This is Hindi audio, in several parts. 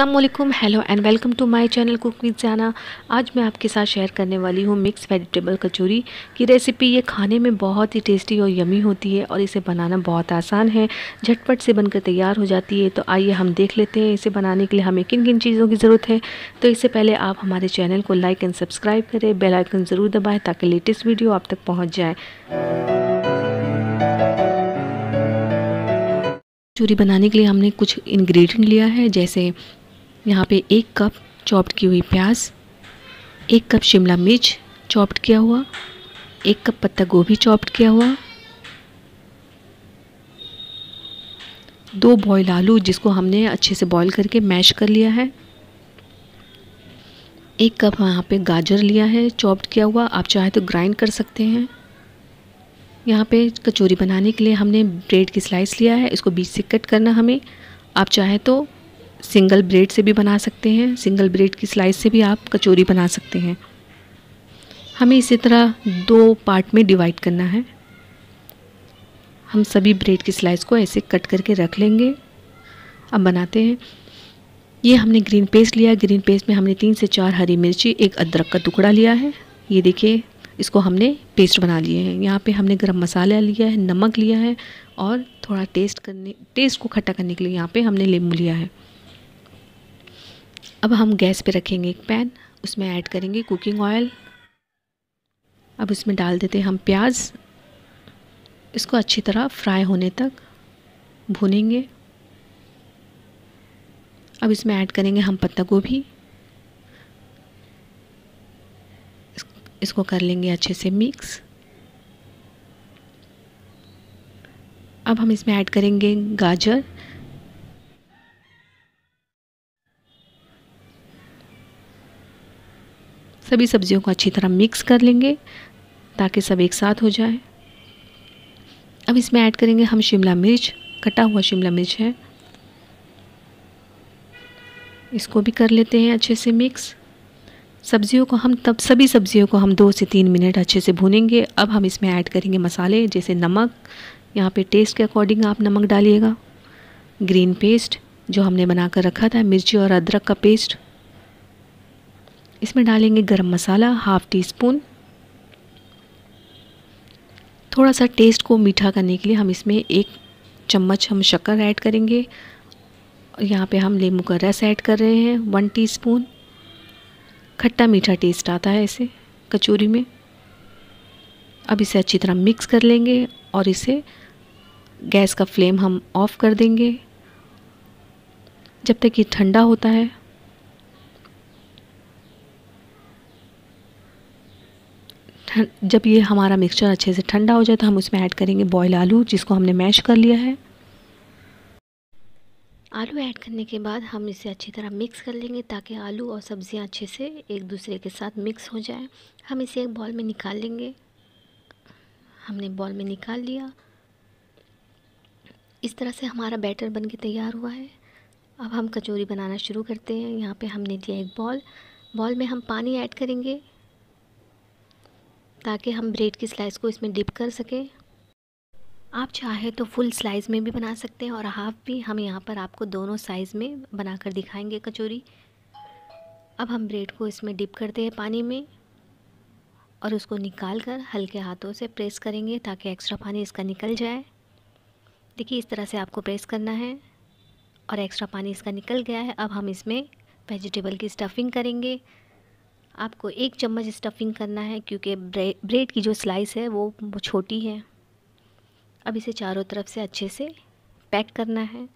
Aslam hello and welcome to my channel cook with Jana आज मैं आपके साथ शेयर करने वाली हूँ मिक्स वेजिटेबल कचौरी की रेसिपी ये खाने में बहुत ही टेस्टी और यमी होती है और इसे बनाना बहुत आसान है झटपट से बनकर तैयार हो जाती है तो आइए हम देख लेते हैं इसे बनाने के लिए हमें किन किन चीज़ों की ज़रूरत है तो इससे पहले आप हमारे चैनल को लाइक एंड सब्सक्राइब करें बेलाइकन ज़रूर दबाएँ ताकि लेटेस्ट वीडियो आप तक पहुँच जाए चूरी बनाने के लिए हमने कुछ इंग्रेडिएंट लिया है जैसे यहाँ पे एक कप चॉप्ड की हुई प्याज एक कप शिमला मिर्च चॉप्ड किया हुआ एक कप पत्ता गोभी चॉप्ड किया हुआ दो बॉयल आलू जिसको हमने अच्छे से बॉईल करके मैश कर लिया है एक कप यहाँ पे गाजर लिया है चॉप्ड किया हुआ आप चाहे तो ग्राइंड कर सकते हैं यहाँ पे कचौरी बनाने के लिए हमने ब्रेड की स्लाइस लिया है इसको बीच से कट करना हमें आप चाहे तो सिंगल ब्रेड से भी बना सकते हैं सिंगल ब्रेड की स्लाइस से भी आप कचौरी बना सकते हैं हमें इसी तरह दो पार्ट में डिवाइड करना है हम सभी ब्रेड की स्लाइस को ऐसे कट करके रख लेंगे अब बनाते हैं ये हमने ग्रीन पेस्ट लिया ग्रीन पेस्ट में हमने तीन से चार हरी मिर्ची एक अदरक का टुकड़ा लिया है ये देखिए इसको हमने पेस्ट बना लिए हैं यहाँ पे हमने गरम मसाला लिया है नमक लिया है और थोड़ा टेस्ट करने टेस्ट को खट्टा करने के लिए यहाँ पे हमने नींबू लिया है अब हम गैस पे रखेंगे एक पैन उसमें ऐड करेंगे कुकिंग ऑयल अब इसमें डाल देते हैं हम प्याज इसको अच्छी तरह फ्राई होने तक भुनेंगे अब इसमें ऐड करेंगे हम पत्ता गोभी इसको कर लेंगे अच्छे से मिक्स अब हम इसमें ऐड करेंगे गाजर सभी सब्जियों को अच्छी तरह मिक्स कर लेंगे ताकि सब एक साथ हो जाए अब इसमें ऐड करेंगे हम शिमला मिर्च कटा हुआ शिमला मिर्च है इसको भी कर लेते हैं अच्छे से मिक्स सब्जियों को हम तब सभी सब्जियों को हम दो से तीन मिनट अच्छे से भूनेंगे अब हम इसमें ऐड करेंगे मसाले जैसे नमक यहाँ पे टेस्ट के अकॉर्डिंग आप नमक डालिएगा ग्रीन पेस्ट जो हमने बना कर रखा था मिर्ची और अदरक का पेस्ट इसमें डालेंगे गरम मसाला हाफ़ टी स्पून थोड़ा सा टेस्ट को मीठा करने के लिए हम इसमें एक चम्मच हम शक्कर ऐड करेंगे यहाँ पे हम लेमू का रस ऐड कर रहे हैं वन टीस्पून खट्टा मीठा टेस्ट आता है इसे कचौरी में अब इसे अच्छी तरह मिक्स कर लेंगे और इसे गैस का फ्लेम हम ऑफ़ कर देंगे जब तक ये ठंडा होता है जब ये हमारा मिक्सचर अच्छे से ठंडा हो जाए तो हम उसमें ऐड करेंगे बॉयल आलू जिसको हमने मैश कर लिया है आलू ऐड करने के बाद हम इसे अच्छी तरह मिक्स कर लेंगे ताकि आलू और सब्ज़ियाँ अच्छे से एक दूसरे के साथ मिक्स हो जाए हम इसे एक बॉल में निकाल लेंगे हमने बॉल में निकाल लिया इस तरह से हमारा बैटर बन के तैयार हुआ है अब हम कचौरी बनाना शुरू करते हैं यहाँ पे हमने लिया एक बॉल बॉल में हम पानी ऐड करेंगे ताकि हम ब्रेड की स्लाइस को इसमें डिप कर सकें आप चाहे तो फुल स्लाइस में भी बना सकते हैं और हाफ भी हम यहाँ पर आपको दोनों साइज़ में बनाकर दिखाएंगे कचौरी अब हम ब्रेड को इसमें डिप करते हैं पानी में और उसको निकाल कर हल्के हाथों से प्रेस करेंगे ताकि एक्स्ट्रा पानी इसका निकल जाए देखिए इस तरह से आपको प्रेस करना है और एक्स्ट्रा पानी इसका निकल गया है अब हम इसमें वेजिटेबल की स्टफिंग करेंगे आपको एक चम्मच स्टफिंग करना है क्योंकि ब्रे, ब्रेड की जो स्लाइस है वो छोटी है अब इसे चारों तरफ से अच्छे से पैक करना है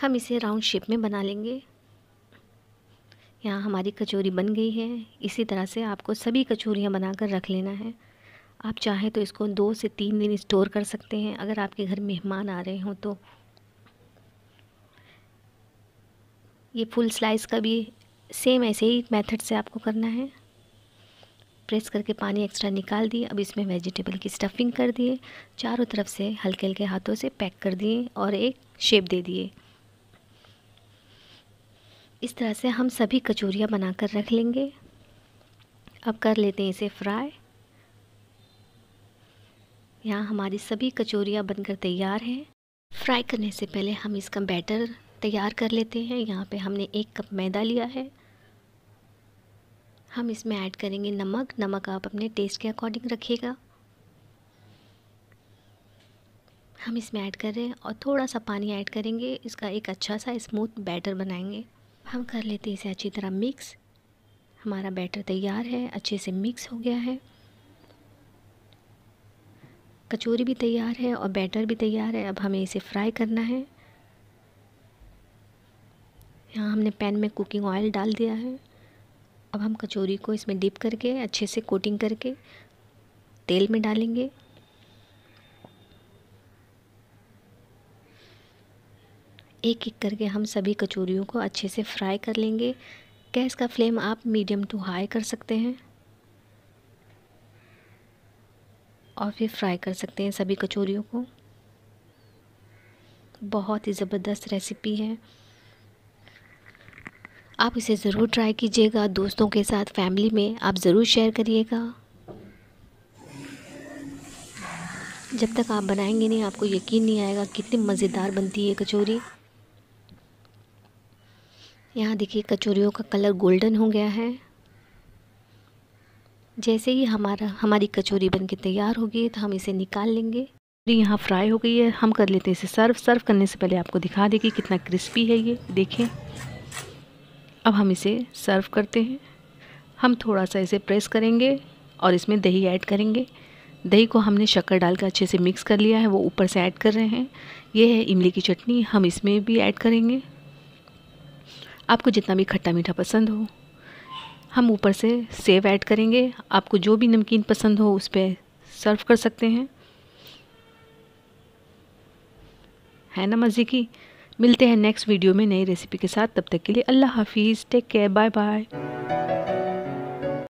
हम इसे राउंड शेप में बना लेंगे यहाँ हमारी कचौरी बन गई है इसी तरह से आपको सभी कचौरियाँ बनाकर रख लेना है आप चाहें तो इसको दो से तीन दिन स्टोर कर सकते हैं अगर आपके घर मेहमान आ रहे हों तो ये फुल स्लाइस का भी सेम ऐसे ही मेथड से आपको करना है प्रेस करके पानी एक्स्ट्रा निकाल दिए अब इसमें वेजिटेबल की स्टफिंग कर दिए चारों तरफ से हल्के हल्के हाथों से पैक कर दिए और एक शेप दे दिए इस तरह से हम सभी कचौरियाँ बनाकर रख लेंगे अब कर लेते हैं इसे फ्राई यहाँ हमारी सभी कचौरियाँ बनकर तैयार हैं फ्राई करने से पहले हम इसका बैटर तैयार कर लेते हैं यहाँ पे हमने एक कप मैदा लिया है हम इसमें ऐड करेंगे नमक नमक आप अपने टेस्ट के अकॉर्डिंग रखिएगा हम इसमें ऐड कर रहे हैं और थोड़ा सा पानी ऐड करेंगे इसका एक अच्छा सा स्मूथ बैटर बनाएंगे हम कर लेते हैं इसे अच्छी तरह मिक्स हमारा बैटर तैयार है अच्छे से मिक्स हो गया है कचौरी भी तैयार है और बैटर भी तैयार है अब हमें इसे फ्राई करना है यहाँ हमने पैन में कुकिंग ऑयल डाल दिया है अब हम कचौरी को इसमें डिप करके अच्छे से कोटिंग करके तेल में डालेंगे एक एक करके हम सभी कचौरियों को अच्छे से फ्राई कर लेंगे गैस का फ्लेम आप मीडियम टू हाई कर सकते हैं और फिर फ्राई कर सकते हैं सभी कचौरियों को बहुत ही ज़बरदस्त रेसिपी है आप इसे ज़रूर ट्राई कीजिएगा दोस्तों के साथ फैमिली में आप ज़रूर शेयर करिएगा जब तक आप बनाएंगे नहीं आपको यकीन नहीं आएगा कितनी मज़ेदार बनती है कचौरी यहाँ देखिए कचौरियों का कलर गोल्डन हो गया है जैसे ही हमारा हमारी कचौरी बन के तैयार होगी तो हम इसे निकाल लेंगे यहाँ फ्राई हो गई है हम कर लेते हैं इसे सर्व सर्व करने से पहले आपको दिखा देगी कितना क्रिस्पी है ये देखें अब हम इसे सर्व करते हैं हम थोड़ा सा इसे प्रेस करेंगे और इसमें दही ऐड करेंगे दही को हमने शक्कर डाल कर अच्छे से मिक्स कर लिया है वो ऊपर से ऐड कर रहे हैं ये है इमली की चटनी हम इसमें भी ऐड करेंगे आपको जितना भी खट्टा मीठा पसंद हो हम ऊपर से सेव ऐड करेंगे आपको जो भी नमकीन पसंद हो उस पर सर्व कर सकते हैं है ना मज़े की मिलते हैं नेक्स्ट वीडियो में नई रेसिपी के साथ तब तक के लिए अल्लाह हाफिज़ टेक केयर बाय बाय